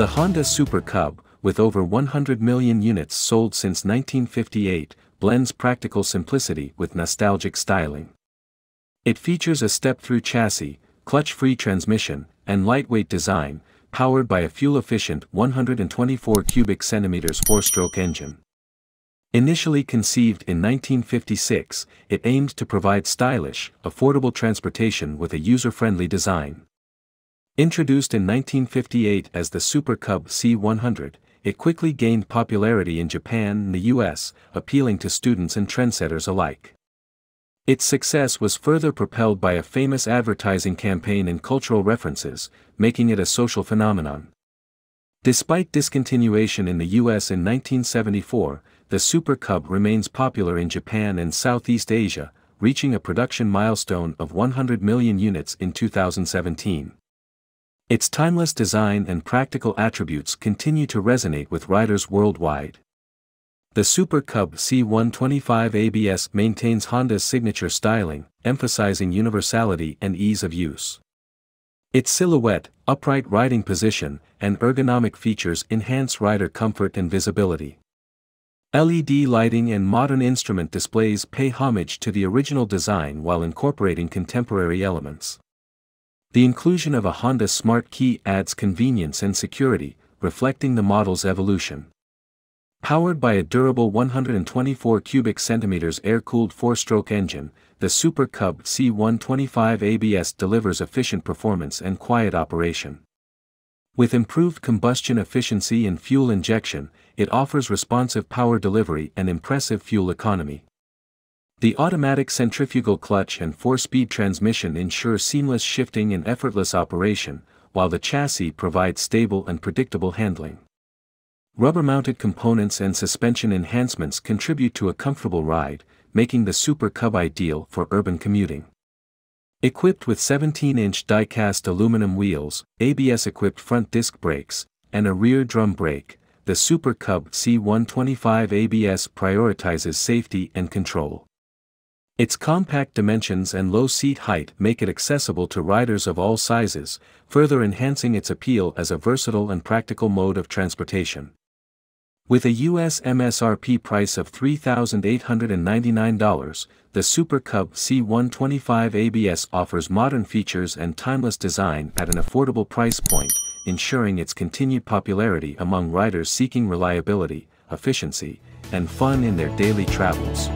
The Honda Super Cub, with over 100 million units sold since 1958, blends practical simplicity with nostalgic styling. It features a step-through chassis, clutch-free transmission, and lightweight design, powered by a fuel-efficient 124 cubic centimeters four-stroke engine. Initially conceived in 1956, it aimed to provide stylish, affordable transportation with a user-friendly design. Introduced in 1958 as the Super Cub C100, it quickly gained popularity in Japan and the US, appealing to students and trendsetters alike. Its success was further propelled by a famous advertising campaign and cultural references, making it a social phenomenon. Despite discontinuation in the US in 1974, the Super Cub remains popular in Japan and Southeast Asia, reaching a production milestone of 100 million units in 2017. Its timeless design and practical attributes continue to resonate with riders worldwide. The Super Cub C125 ABS maintains Honda's signature styling, emphasizing universality and ease of use. Its silhouette, upright riding position, and ergonomic features enhance rider comfort and visibility. LED lighting and modern instrument displays pay homage to the original design while incorporating contemporary elements. The inclusion of a Honda Smart Key adds convenience and security, reflecting the model's evolution. Powered by a durable 124 cubic centimeters air-cooled four-stroke engine, the Super Cub C125 ABS delivers efficient performance and quiet operation. With improved combustion efficiency and fuel injection, it offers responsive power delivery and impressive fuel economy. The automatic centrifugal clutch and 4-speed transmission ensure seamless shifting and effortless operation, while the chassis provides stable and predictable handling. Rubber-mounted components and suspension enhancements contribute to a comfortable ride, making the Super Cub ideal for urban commuting. Equipped with 17-inch die-cast aluminum wheels, ABS-equipped front disc brakes, and a rear drum brake, the Super Cub C125 ABS prioritizes safety and control. Its compact dimensions and low seat height make it accessible to riders of all sizes, further enhancing its appeal as a versatile and practical mode of transportation. With a US MSRP price of $3,899, the Super Cub C125 ABS offers modern features and timeless design at an affordable price point, ensuring its continued popularity among riders seeking reliability, efficiency, and fun in their daily travels.